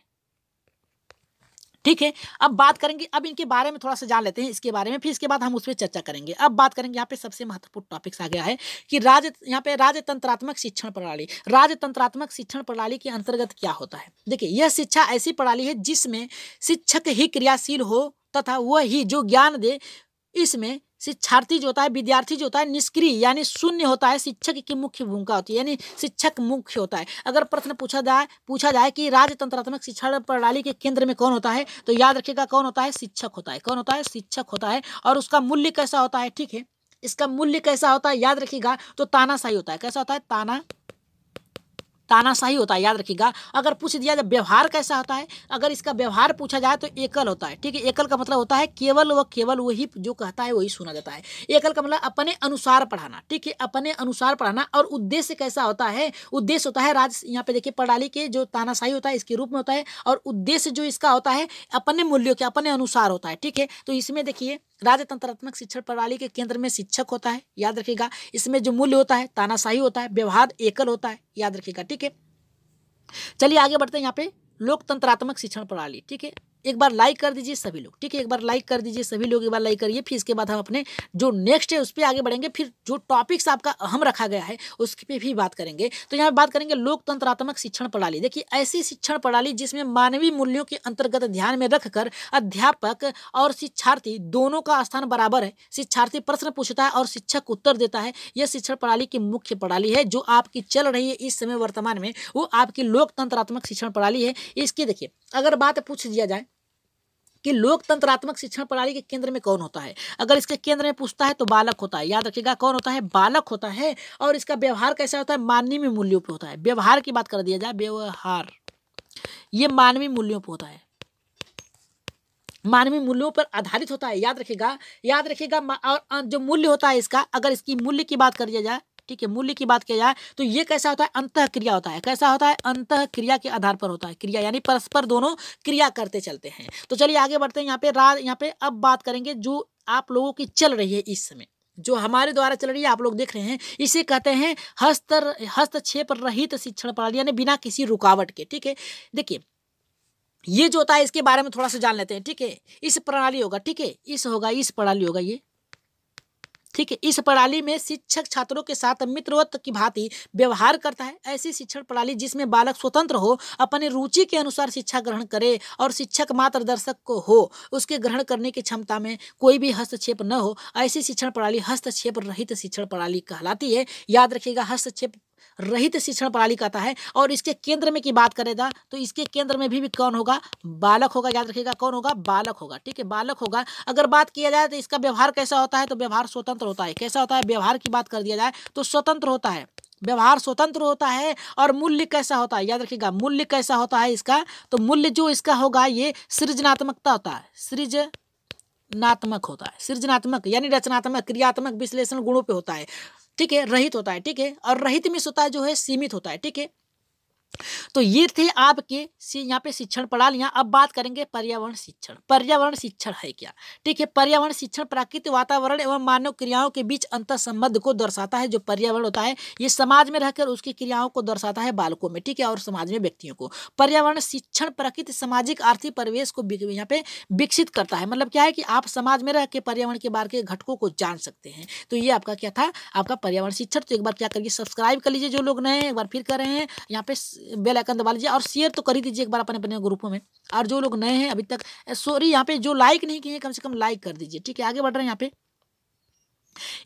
ठीक है अब बात करेंगे अब इनके बारे में थोड़ा सा जान लेते हैं इसके बारे में फिर इसके बाद हम उस पर चर्चा करेंगे अब बात करेंगे यहाँ पे सबसे महत्वपूर्ण टॉपिक्स आ गया है कि राज्य यहाँ पे राजतंत्रात्मक शिक्षण प्रणाली राजतंत्रात्मक शिक्षण प्रणाली के अंतर्गत क्या होता है देखिए यह शिक्षा ऐसी प्रणाली है जिसमें शिक्षक ही क्रियाशील हो तथा वह ही जो ज्ञान दे इसमें शिक्षार्थी जो होता है विद्यार्थी जो होता है निष्क्रिय यानी शून्य होता है शिक्षक की मुख्य भूमिका होती है यानी शिक्षक मुख्य होता है अगर प्रश्न पूछा जाए पूछा जाए कि राजतंत्रात्मक शिक्षण प्रणाली के केंद्र में कौन होता है तो याद रखिएगा कौन होता है शिक्षक होता है कौन होता है शिक्षक होता है और उसका मूल्य कैसा होता है ठीक है इसका मूल्य कैसा होता है याद रखिएगा तो तानाशाही होता है कैसा होता है ताना तानाशाही होता है याद रखिएगा अगर पूछ दिया जाए व्यवहार कैसा होता है अगर इसका व्यवहार पूछा जाए तो एकल होता है ठीक है एकल का मतलब होता है केवल व केवल वही जो कहता है वही सुना जाता है एकल का मतलब अपने अनुसार पढ़ाना ठीक है अपने अनुसार पढ़ाना और उद्देश्य कैसा होता है उद्देश्य होता है राज यहाँ पे देखिए प्रणाली के जो तानाशाही होता है इसके रूप में होता है और उद्देश्य जो इसका होता है अपने मूल्यों के अपने अनुसार होता है ठीक है तो इसमें देखिए राजतंत्रात्मक शिक्षण प्रणाली के केंद्र में शिक्षक होता है याद रखिएगा इसमें जो मूल्य होता है तानाशाही होता है व्यवहार एकल होता है याद रखिएगा ठीक है चलिए आगे बढ़ते हैं यहाँ पे लोकतंत्रात्मक शिक्षण प्रणाली ठीक है एक बार लाइक कर दीजिए सभी लोग ठीक है एक बार लाइक कर दीजिए सभी लोग एक बार लाइक करिए फिर इसके बाद हम अपने जो नेक्स्ट है उस पर आगे बढ़ेंगे फिर जो टॉपिक्स आपका अहम रखा गया है उस पर भी बात करेंगे तो यहाँ बात करेंगे लोकतंत्रात्मक शिक्षण प्रणाली देखिए ऐसी शिक्षण प्रणाली जिसमें मानवीय मूल्यों के अंतर्गत ध्यान में रखकर अध्यापक और शिक्षार्थी दोनों का स्थान बराबर है शिक्षार्थी प्रश्न पूछता है और शिक्षक उत्तर देता है यह शिक्षण प्रणाली की मुख्य प्रणाली है जो आपकी चल रही है इस समय वर्तमान में वो आपकी लोकतंत्रात्मक शिक्षण प्रणाली है इसकी देखिए अगर बात पूछ दिया जाए कि लोकतंत्रात्मक शिक्षण प्रणाली के केंद्र में कौन होता है अगर इसके केंद्र में पूछता है तो बालक होता है याद रखिएगा कौन होता है बालक होता है और इसका व्यवहार कैसा होता है मानवीय मूल्यों पर होता है व्यवहार की बात कर दिया जाए व्यवहार ये मानवीय मूल्यों पर होता है मानवीय मूल्यों पर आधारित होता है याद रखिएगा याद रखिएगा और जो मूल्य होता है इसका अगर इसकी मूल्य की बात कर दिया जाए ठीक है मूल्य की बात किया जाए तो ये कैसा होता है अंत क्रिया होता है कैसा होता है अंत क्रिया के आधार पर होता है क्रिया यानी परस्पर दोनों क्रिया करते चलते हैं तो चलिए आगे बढ़ते हैं यहाँ पे राज यहाँ पे अब बात करेंगे जो आप लोगों की चल रही है इस समय जो हमारे द्वारा चल रही है आप लोग देख रहे हैं इसे कहते हैं हस्त हस्तक्षेप रहित शिक्षण प्रणाली यानी बिना किसी रुकावट के ठीक है देखिए ये जो होता है इसके बारे में थोड़ा सा जान लेते हैं ठीक है इस प्रणाली होगा ठीक है इस होगा इस प्रणाली होगा ये ठीक है इस प्रणाली में शिक्षक छात्रों के साथ मित्रवत की भांति व्यवहार करता है ऐसी शिक्षण प्रणाली जिसमें बालक स्वतंत्र हो अपने रुचि के अनुसार शिक्षा ग्रहण करे और शिक्षक मात्र दर्शक को हो उसके ग्रहण करने की क्षमता में कोई भी हस्तक्षेप न हो ऐसी शिक्षण प्रणाली हस्तक्षेप रहित शिक्षण प्रणाली कहलाती है याद रखिएगा हस्तक्षेप रहित शिक्षण प्रणाली कहता है और इसके केंद्र में की बात करेगा तो इसके केंद्र में भी, भी कौन होगा बालक होगा याद रखिएगा कौन होगा बालक होगा ठीक है बालक होगा अगर बात किया जाए तो इसका व्यवहार कैसा होता है तो व्यवहार स्वतंत्र होता है कैसा होता है व्यवहार की बात कर दिया जाए तो स्वतंत्र होता है व्यवहार स्वतंत्र होता है और मूल्य कैसा होता है याद रखिएगा मूल्य कैसा होता है इसका तो मूल्य जो इसका होगा ये सृजनात्मकता होता है सृज नात्मक होता है सृजनात्मक यानी रचनात्मक क्रियात्मक विश्लेषण गुणों पे होता है ठीक है रहित होता है ठीक है और रहित में सुता जो है सीमित होता है ठीक है तो ये थे आपके से यहाँ पे शिक्षण पढ़ा लिया अब बात करेंगे पर्यावरण शिक्षण पर्यावरण शिक्षण है क्या ठीक है पर्यावरण शिक्षण प्राकृतिक वातावरण एवं मानव क्रियाओं के बीच अंतर संबंध को दर्शाता है जो पर्यावरण होता है ये समाज में रहकर उसकी क्रियाओं को दर्शाता है बालकों में ठीक है और समाज में व्यक्तियों को पर्यावरण शिक्षण प्रकृति सामाजिक आर्थिक परिवेश को यहाँ पे विकसित करता है मतलब क्या है कि आप समाज में रह के पर्यावरण के बारे के घटकों को जान सकते हैं तो ये आपका क्या था आपका पर्यावरण शिक्षण तो एक बार क्या करिए सब्सक्राइब कर लीजिए जो लोग नए एक बार फिर कर रहे हैं यहाँ पे बेल आइकन दबा लीजिए और शेयर तो कर ही दीजिए एक बार अपने अपने ग्रुपों में और जो लोग नए हैं अभी तक सॉरी यहाँ पे जो लाइक नहीं किए कम से कम लाइक कर दीजिए ठीक है आगे बढ़ रहे हैं यहाँ पे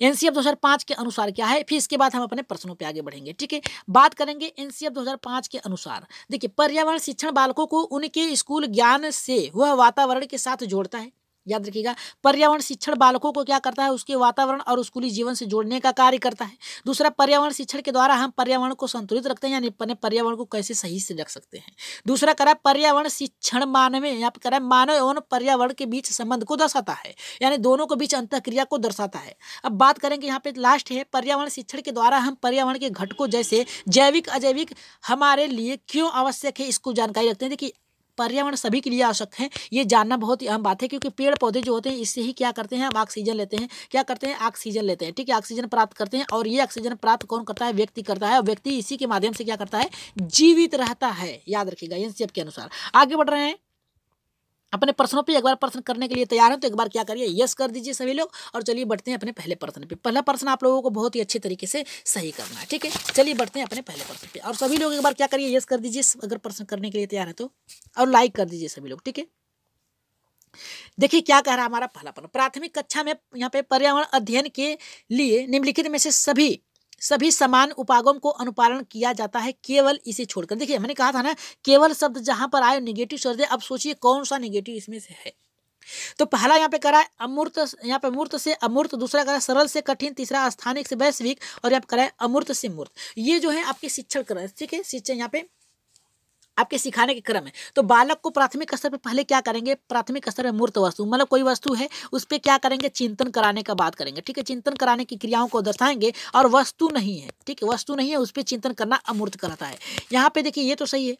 एनसीएफ 2005 के अनुसार क्या है फिर इसके बाद हम अपने प्रश्नों पे आगे बढ़ेंगे ठीक है बात करेंगे एनसीएफ 2005 के अनुसार देखिए पर्यावरण शिक्षण बालकों को उनके स्कूल ज्ञान से वह वातावरण के साथ जोड़ता है याद रखिएगा पर्यावरण शिक्षण बालकों को क्या करता है उसके वातावरण और स्कूली जीवन से जोड़ने का कार्य करता है दूसरा पर्यावरण शिक्षण के द्वारा हम पर्यावरण को संतुलित रखते हैं यानी पर्यावरण को कैसे सही से रख सकते हैं दूसरा करा पर्यावरण शिक्षण मानव यहाँ पर करा मानव एवं पर्यावरण के बीच संबंध को दर्शाता है यानी दोनों के बीच अंत को दर्शाता है अब बात करेंगे यहाँ पे लास्ट है पर्यावरण शिक्षण के द्वारा हम पर्यावरण के घटकों जैसे जैविक अजैविक हमारे लिए क्यों आवश्यक है इसको जानकारी रखते हैं देखिए पर्यावरण सभी के लिए आवश्यक है ये जानना बहुत ही अहम बात है क्योंकि पेड़ पौधे जो होते हैं इससे ही क्या करते हैं हम ऑक्सीजन लेते हैं क्या करते हैं ऑक्सीजन लेते हैं ठीक है ऑक्सीजन प्राप्त करते हैं और ये ऑक्सीजन प्राप्त कौन करता है व्यक्ति करता है और व्यक्ति इसी के माध्यम से क्या करता है जीवित रहता है याद रखिएगा एनसीएफ के अनुसार आगे बढ़ रहे हैं अपने प्रश्नों पे एक बार प्रश्न करने के लिए तैयार हैं तो एक बार क्या करिए यस कर दीजिए सभी लोग और चलिए बढ़ते हैं अपने पहले प्रश्न पे पहला प्रश्न आप लोगों को बहुत ही अच्छे तरीके से सही करना है ठीक है चलिए बढ़ते हैं अपने पहले प्रश्न पे और सभी लोग एक बार क्या करिए यस कर दीजिए अगर प्रश्न करने के लिए तैयार है तो और लाइक कर दीजिए सभी लोग ठीक है देखिए क्या कह रहा है हमारा पहला प्रश्न प्राथमिक कक्षा में यहाँ पे पर्यावरण अध्ययन के लिए निम्नलिखित में से सभी सभी समान उपागम को अनुपालन किया जाता है केवल इसे छोड़कर देखिए मैंने कहा था ना केवल शब्द जहां पर आए निगेटिव शब्द अब सोचिए कौन सा निगेटिव इसमें से है तो पहला यहाँ पे करा है अमूर्त यहाँ पे मूर्त से अमूर्त दूसरा करा सरल से कठिन तीसरा स्थानिक से वैश्विक और यहाँ पे करा है अमूर्त से मूर्त ये जो है आपके शिक्षण करा ठीक है शिक्षण यहाँ पे आपके सिखाने के क्रम है तो बालक को प्राथमिक स्तर पर पहले क्या करेंगे प्राथमिक स्तर पर मूर्त वस्तु मतलब कोई वस्तु है उस पर क्या करेंगे चिंतन कराने का बात करेंगे ठीक है चिंतन कराने की क्रियाओं को दर्शाएंगे और वस्तु नहीं है ठीक है वस्तु नहीं है उस पर चिंतन करना अमूर्त कराता है यहाँ पे देखिए ये तो सही है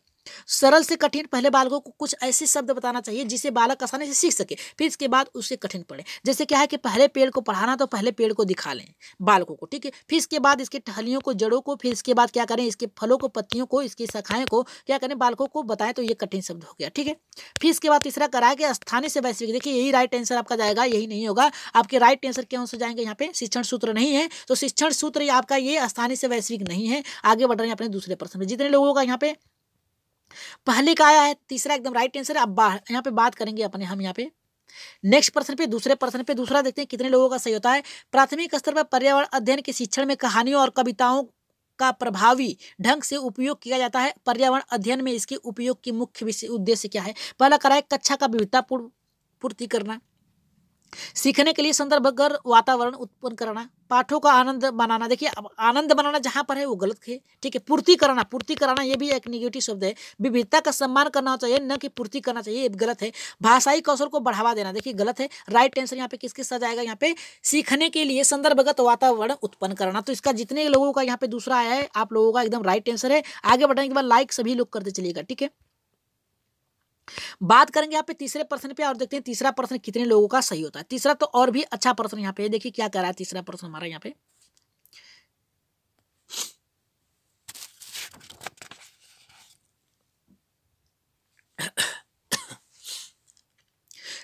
सरल से कठिन पहले बालकों को कुछ ऐसे शब्द बताना चाहिए जिसे बालक आसानी से सीख सके फिर इसके बाद उसे कठिन पड़े जैसे क्या है कि पहले पेड़ को पढ़ाना तो पहले पेड़ को दिखा लें बालकों को ठीक है फिर इसके बाद इसके टहलियों को जड़ों को फिर इसके बाद क्या करें इसके फलों को पत्तियों को इसकी शाखाएं को क्या करें बालकों को बताएं तो ये कठिन शब्द हो गया ठीक है फिर इसके बाद तीसरा कराया कि स्थानीय से वैश्विक देखिए यही राइट आंसर आपका जाएगा यही नहीं होगा आपके राइट आंसर क्यों से जाएंगे यहाँ पे शिक्षण सूत्र नहीं है तो शिक्षण सूत्र आपका ये स्थानीय से वैश्विक नहीं है आगे बढ़ रहे हैं अपने दूसरे प्रश्न में जितने लोगों का यहाँ पे पहले का आया है तीसरा एकदम राइट आंसर है अब यहाँ पे बात करेंगे अपने हम यहाँ पे नेक्स्ट प्रश्न पे दूसरे प्रश्न पे दूसरा देखते हैं कितने लोगों का सही होता है प्राथमिक स्तर पर पर्यावरण अध्ययन के शिक्षण में कहानियों और कविताओं का प्रभावी ढंग से उपयोग किया जाता है पर्यावरण अध्ययन में इसके उपयोग की मुख्य उद्देश्य क्या है पहला कराए कक्षा का विविधता पूर्ति करना सीखने के लिए संदर्भगर वातावरण उत्पन्न करना पाठों का आनंद बनाना देखिए आनंद बनाना जहाँ पर है वो गलत है ठीक है पूर्ति कराना पूर्ति कराना ये भी एक निगेटिव शब्द है विविधता का सम्मान करना चाहिए न कि पूर्ति करना चाहिए ये गलत है भाषाई कौशल को बढ़ावा देना देखिए गलत है राइट आंसर यहाँ पे किस किस जाएगा यहाँ पे सीखने के लिए संदर्भगत वातावरण उत्पन्न करना तो इसका जितने लोगों का यहाँ पे दूसरा आया है आप लोगों का एकदम राइट आंसर है आगे बढ़ने के बाद लाइक सभी लोग करते चलिएगा ठीक है बात करेंगे यहाँ पे तीसरे प्रश्न पे और देखते हैं तीसरा प्रश्न कितने लोगों का सही होता है तीसरा तो और भी अच्छा प्रश्न यहाँ पे देखिए क्या कर रहा है तीसरा प्रश्न हमारा यहाँ पे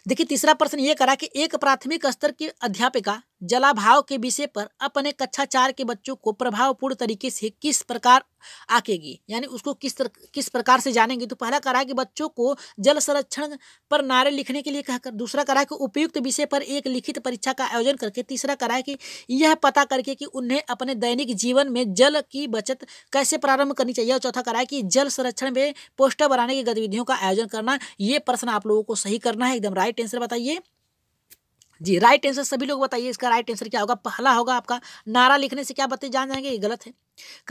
देखिए तीसरा प्रश्न ये करा कि एक प्राथमिक स्तर की अध्यापिका जलाभाव के विषय पर अपने कक्षा चार के बच्चों को प्रभावपूर्ण तरीके से किस प्रकार आकेगी यानी उसको किस तर, किस प्रकार से जानेंगे तो पहला करा कि बच्चों को जल संरक्षण पर नारे लिखने के लिए कहकर दूसरा करा कि उपयुक्त विषय पर एक लिखित परीक्षा का आयोजन करके तीसरा करा कि यह पता करके कि उन्हें अपने दैनिक जीवन में जल की बचत कैसे प्रारंभ करनी चाहिए और चौथा करा कि जल संरक्षण में पोस्टर बनाने की गतिविधियों का आयोजन करना ये प्रश्न आप लोगों को सही करना है एकदम राइट आंसर बताइए जी राइट आंसर सभी लोग बताइए इसका राइट आंसर क्या होगा पहला होगा आपका नारा लिखने से क्या बताइए जान जाएंगे ये गलत है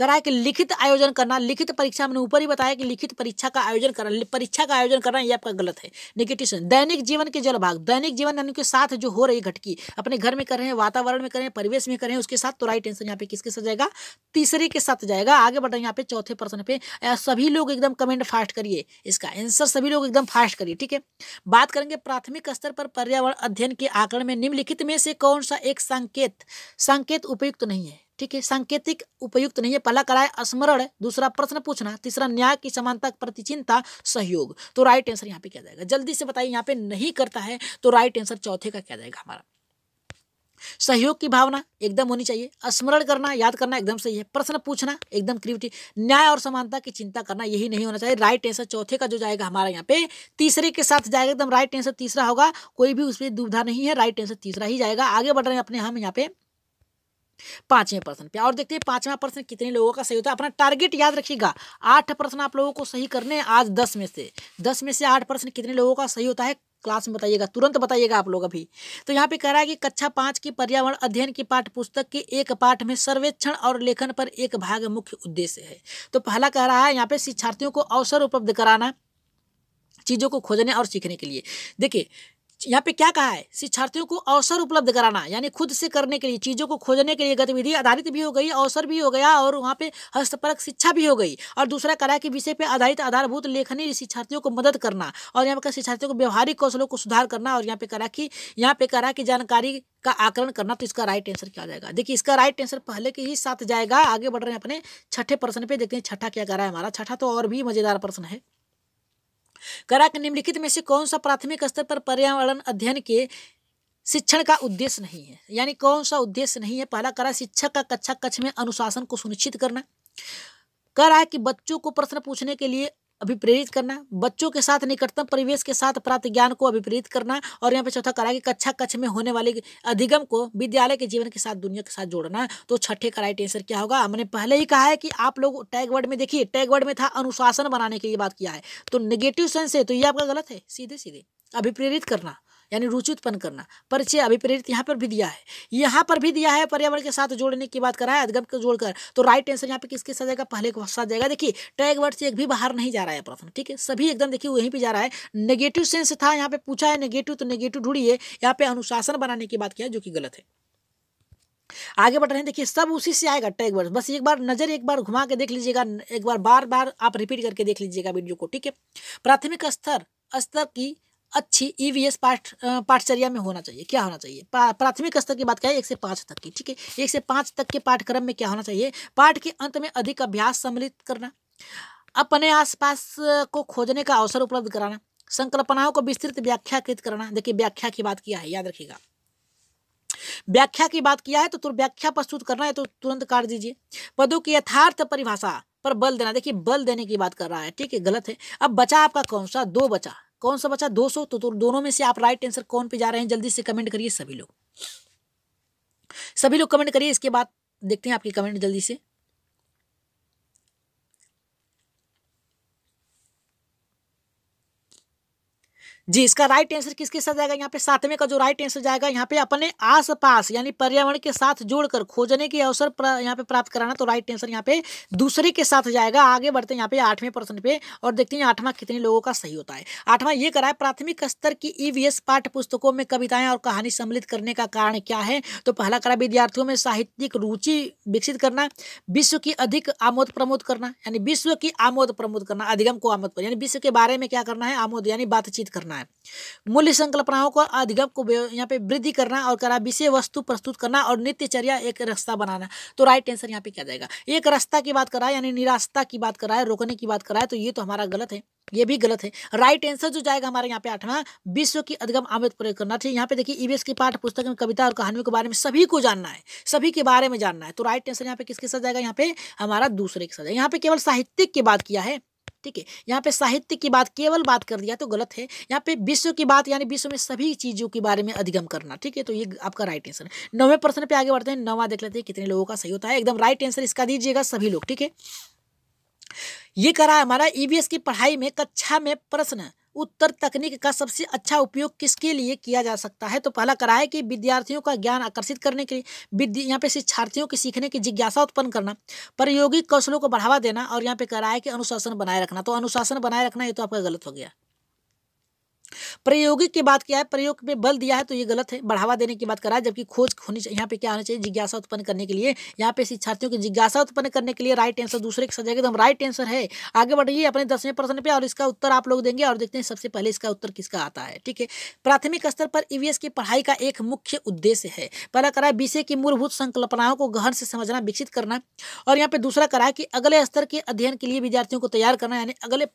है कि लिखित आयोजन करना लिखित परीक्षा मैंने ऊपर ही बताया कि लिखित परीक्षा का आयोजन करना परीक्षा का आयोजन करना ये आपका गलत है निगेटिव दैनिक जीवन के जलभाग दैनिक जीवन यानी के साथ जो हो रही घटकी अपने घर में कर रहे हैं वातावरण में कर रहे हैं परिवेश में कर रहे हैं उसके साथ तो राइट आंसर यहाँ पे किसके साथ जाएगा तीसरे के साथ जाएगा आगे बढ़ यहाँ पे चौथे प्रश्न पे सभी लोग एकदम कमेंट फास्ट करिए इसका आंसर सभी लोग एकदम फास्ट करिए ठीक है बात करेंगे प्राथमिक स्तर पर पर्यावरण अध्ययन के आकलन में निम्नलिखित में से कौन सा एक संकेत संकेत उपयुक्त नहीं है ठीक है सांकेतिक उपयुक्त नहीं है पहला कराए स्मरण दूसरा प्रश्न पूछना तीसरा न्याय की समानता प्रति चिंता सहयोग तो राइट आंसर यहाँ पे क्या जाएगा जल्दी से बताइए यहाँ पे नहीं करता है तो राइट आंसर चौथे का क्या जाएगा हमारा सहयोग की भावना एकदम होनी चाहिए स्मरण करना याद करना एकदम सही है प्रश्न पूछना एकदम क्रिविटी न्याय और समानता की चिंता करना यही नहीं होना चाहिए राइट आंसर चौथे का जो जाएगा हमारा यहाँ पे तीसरे के साथ जाएगा एकदम राइट आंसर तीसरा होगा कोई भी उसमें दुविधा नहीं है राइट आंसर तीसरा ही जाएगा आगे बढ़ रहे हैं अपने हम यहाँ पे पांचवें प्रश्न पे और देखते हैं पांचवा प्रश्न कितने लोगों का सही होता है अपना टारगेट याद रखिएगा आठ प्रश्न आप लोगों को सही करने हैं आज दस में से दस में से आठ प्रश्न कितने लोगों का सही होता है क्लास में बताइएगा तुरंत बताइएगा आप लोग अभी तो यहाँ पे कह रहा है कि कक्षा पांच की पर्यावरण अध्ययन की पाठ पुस्तक के एक पाठ में सर्वेक्षण और लेखन पर एक भाग मुख्य उद्देश्य है तो पहला कह रहा है यहाँ पे शिक्षार्थियों को अवसर उपलब्ध कराना चीज़ों को खोजने और सीखने के लिए देखिए यहाँ पे क्या कहा है शिक्षार्थियों को अवसर उपलब्ध कराना यानी खुद से करने के लिए चीज़ों को खोजने के लिए गतिविधि आधारित भी हो गई अवसर भी हो गया और वहाँ पे हस्तपरक शिक्षा भी हो गई और दूसरा कला के विषय पर आधारित आधारभूत लेखनी शिक्षार्थियों को मदद करना और यहाँ पे शिक्षार्थियों को व्यवहारिक कौशलों को सुधार करना और यहाँ पे करा की यहाँ पे करा की जानकारी का आकलन करना तो इसका राइट आंसर क्या जाएगा देखिए इसका राइट आंसर पहले के ही साथ जाएगा आगे बढ़ रहे हैं अपने छठे प्रश्न पे देखते हैं छठा क्या कर रहा है हमारा छठा तो और भी मजेदार प्रश्न है करा के निम्नलिखित में से कौन सा प्राथमिक स्तर पर पर्यावरण अध्ययन के शिक्षण का उद्देश्य नहीं है यानी कौन सा उद्देश्य नहीं है पहला करा शिक्षक का कक्षा कक्ष में अनुशासन को सुनिश्चित करना कर रहा है कि बच्चों को प्रश्न पूछने के लिए अभिप्रेरित करना बच्चों के साथ निकटतम परिवेश के साथ प्राप्त ज्ञान को अभिप्रेरित करना और यहाँ पे चौथा करा कि कक्षा कक्ष में होने वाले अधिगम को विद्यालय के जीवन के साथ दुनिया के साथ जोड़ना तो छठे कराई टेंसर आंसर क्या होगा हमने पहले ही कहा है कि आप लोग टैग वर्ड में देखिए टैग वर्ड में था अनुशासन बनाने के लिए बात किया है तो निगेटिव सेंस है तो ये आपका गलत है सीधे सीधे अभिप्रेरित करना यानी रुचि उत्पन्न करना परिचय अभिप्रेरित यहाँ पर भी दिया है यहाँ पर भी दिया है पर्यावरण के साथ जोड़ने की बात करा है अधिगम को जोड़कर तो राइट आंसर यहाँ पे किसके साथ जाएगा पहले के साथ जाएगा देखिए टैग वर्ड से एक भी बाहर नहीं जा रहा है प्रश्न ठीक है सभी एकदम देखिए वहीं पर जा रहा है नेगेटिव सेंस था यहाँ पे पूछा है नेगेटिव तो नेगेटिव ढूंढिए यहाँ पे अनुशासन बनाने की बात किया जो कि गलत है आगे बढ़ रहे हैं देखिए सब उसी से आएगा टैग वर्ड बस एक बार नजर एक बार घुमा के देख लीजिएगा एक बार बार बार आप रिपीट करके देख लीजिएगा वीडियो को ठीक है प्राथमिक स्तर स्तर की अच्छी ईवीएस e पाठ पाठचर्या में होना चाहिए क्या होना चाहिए प्राथमिक स्तर की बात है एक से पाँच तक की ठीक है एक से पाँच तक के पाठ्यक्रम में क्या होना चाहिए पाठ के अंत में अधिक अभ्यास सम्मिलित करना अपने आसपास को खोजने का अवसर उपलब्ध कराना संकल्पनाओं को विस्तृत व्याख्याकृत करना देखिए व्याख्या की बात किया है याद रखिएगा व्याख्या की बात किया है तो व्याख्या प्रस्तुत करना है तो तुरंत काट दीजिए पदों की यथार्थ परिभाषा पर बल देना देखिए बल देने की बात कर रहा है ठीक है गलत है अब बचा आपका कौन सा दो बचा कौन सा बचा 200 तो, तो दोनों में से आप राइट आंसर कौन पे जा रहे हैं जल्दी से कमेंट करिए सभी लोग सभी लोग कमेंट करिए इसके बाद देखते हैं आपकी कमेंट जल्दी से जी इसका राइट आंसर किसके साथ जाएगा यहाँ पे सातवें का जो राइट आंसर जाएगा यहाँ पे अपने आस पास यानी पर्यावरण के साथ जोड़कर खोजने के अवसर यहाँ पे प्राप्त कराना तो राइट आंसर यहाँ पे दूसरे के साथ जाएगा आगे बढ़ते हैं यहाँ पे आठवें प्रश्न पे और देखते हैं आठवां कितने लोगों का सही होता है आठवां ये करा है प्राथमिक स्तर की ईवीएस e पाठ्य पुस्तकों में कविताएं और कहानी सम्मिलित करने का कारण क्या है तो पहला करा विद्यार्थियों में साहित्यिक रुचि विकसित करना विश्व की अधिक आमोद प्रमोद करना यानी विश्व की आमोद प्रमोद करना अधिगम को आमोद यानी विश्व के बारे में क्या करना है आमोद यानी बातचीत करना करना है मूल्य संकल्पनाओं को अधिगम को यहाँ पे वृद्धि करना और करा विषय वस्तु प्रस्तुत करना और नित्यचर्या एक रास्ता बनाना तो राइट आंसर यहाँ पे क्या जाएगा एक रास्ता की बात करा यानी निराशता की बात करा है रोकने की बात करा है तो ये तो हमारा गलत है ये भी गलत है राइट आंसर जो जाएगा हमारे यहाँ पे आठवां विश्व की अधिगम आमित प्रयोग करना चाहिए यहाँ पे देखिए ईवीएस e की पाठ पुस्तक में कविता और कहानियों के बारे में सभी को जानना है सभी के बारे में जानना है तो राइट आंसर यहाँ पे किसके साथ जाएगा यहाँ पे हमारा दूसरे के साथ यहाँ पे केवल साहित्यिक की बात किया है ठीक है यहाँ पे साहित्य की बात केवल बात कर दिया तो गलत है यहाँ पे विश्व की बात यानी विश्व में सभी चीज़ों के बारे में अधिगम करना ठीक है तो ये आपका राइट आंसर है प्रश्न पे आगे बढ़ते हैं नवा देख लेते हैं कितने लोगों का सही होता है एकदम राइट आंसर इसका दीजिएगा सभी लोग ठीक है ये करा हमारा ईवीएस e की पढ़ाई में कक्षा में प्रश्न उत्तर तकनीक का सबसे अच्छा उपयोग किसके लिए किया जा सकता है तो पहला करा है कि विद्यार्थियों का ज्ञान आकर्षित करने के लिए यहाँ पे शिक्षार्थियों के सीखने की जिज्ञासा उत्पन्न करना प्रयोगिक कौशलों को बढ़ावा देना और यहाँ पे करा है कि अनुशासन बनाए रखना तो अनुशासन बनाए रखना ये तो आपका गलत हो गया प्रयोगिक की बात किया है प्रयोग में बल दिया है तो ये गलत है बढ़ावा देने की बात करा है जबकि खोज होनी चाहिए यहाँ पे क्या होना चाहिए जिज्ञासा उत्पन्न करने के लिए यहाँ पे शिक्षार्थियों की जिज्ञासा उत्पन्न करने के लिए राइट आंसर दूसरे के सजा एकदम राइट आंसर है आगे बढ़िए अपने दसवें प्रश्न पे और इसका उत्तर आप लोग देंगे और देखते हैं सबसे पहले इसका उत्तर किसका आता है ठीक है प्राथमिक स्तर पर ईवीएस e की पढ़ाई का एक मुख्य उद्देश्य है पहला करा है विषय की मूलभूत संकल्पनाओं को गहन से समझना विकसित करना और यहाँ पे दूसरा करा है कि अगले स्तर के अध्ययन के लिए विद्यार्थियों को तैयार करना यानी अगले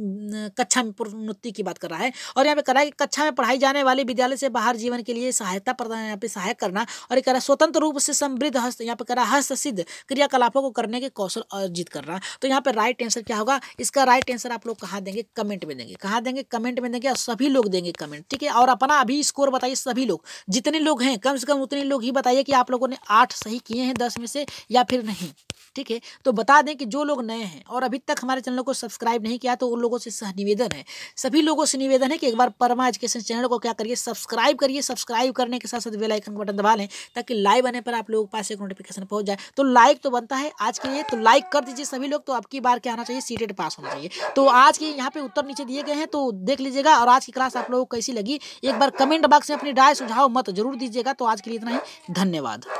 कक्षा में प्रोन्नति की बात कर रहा है और यहाँ पे कर रहा है कि कक्षा में पढ़ाई जाने वाले विद्यालय से बाहर जीवन के लिए सहायता प्रदान यहाँ पे सहायक करना और ये कर रहा है स्वतंत्र रूप से समृद्ध हस्त यहाँ पे कर रहा है हस्त सिद्ध क्रियाकलापों को करने के कौशल अर्जित करना तो यहाँ पे राइट आंसर क्या होगा इसका राइट आंसर आप लोग कहाँ देंगे कमेंट में देंगे कहाँ देंगे कमेंट में देंगे और सभी लोग देंगे कमेंट ठीक है और अपना अभी स्कोर बताइए सभी लोग जितने लोग हैं कम से कम उतने लोग ही बताइए कि आप लोगों ने आठ सही किए हैं दस में से या फिर नहीं ठीक है तो बता दें कि जो लोग नए हैं और अभी तक हमारे चैनल को सब्सक्राइब नहीं किया तो उन लोगों से सह निवेदन है सभी लोगों से निवेदन है कि एक बार परमा एजुकेशन चैनल को क्या करिए सब्सक्राइब करिए सब्सक्राइब करने के साथ साथ बेलाइकन का बटन दबा लें ताकि लाइव आने पर आप लोगों के पास एक नोटिफिकेशन पहुँच जाए तो लाइक तो बनता है आज के लिए तो लाइक कर दीजिए सभी लोग तो आपकी बार क्या आना चाहिए सीटेट पास होना चाहिए तो आज के यहाँ पे उत्तर नीचे दिए गए हैं तो देख लीजिएगा और आज की क्लास आप लोगों को कैसी लगी एक बार कमेंट बॉक्स में अपनी राय सुझाव मत जरूर दीजिएगा तो आज के लिए इतना ही धन्यवाद